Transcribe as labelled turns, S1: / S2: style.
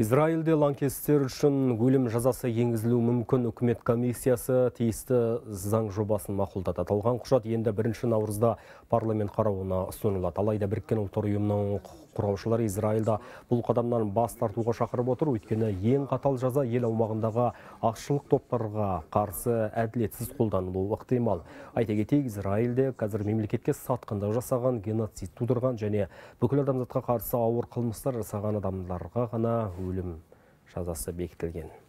S1: Израильде ланкестер үшін өлім жазасы енгізілуі мүмкін үкімет комиссиясы тиісті заң жобасын мақұлдады. Талған құжат енді бірінші наурызда парламент қарауына ұсынылады. Алайда біріккен ұлттар ұйымының Құраушылар Израилда бұл қадамнан бас тартуға шақырып отыр, өйткені ең қатал жаза ел аумағындағы ақшылық топтарға қарсы әділетсіз қолданылуы ықтимал. Айта кетейік, Израильде қазір мемлекетке сатқындық жасаған, геноцид тудырған және бүкіл адамзатқа қарсы ауыр қылмыстар жасаған адамдарға ғана өлім жазасы бекітілген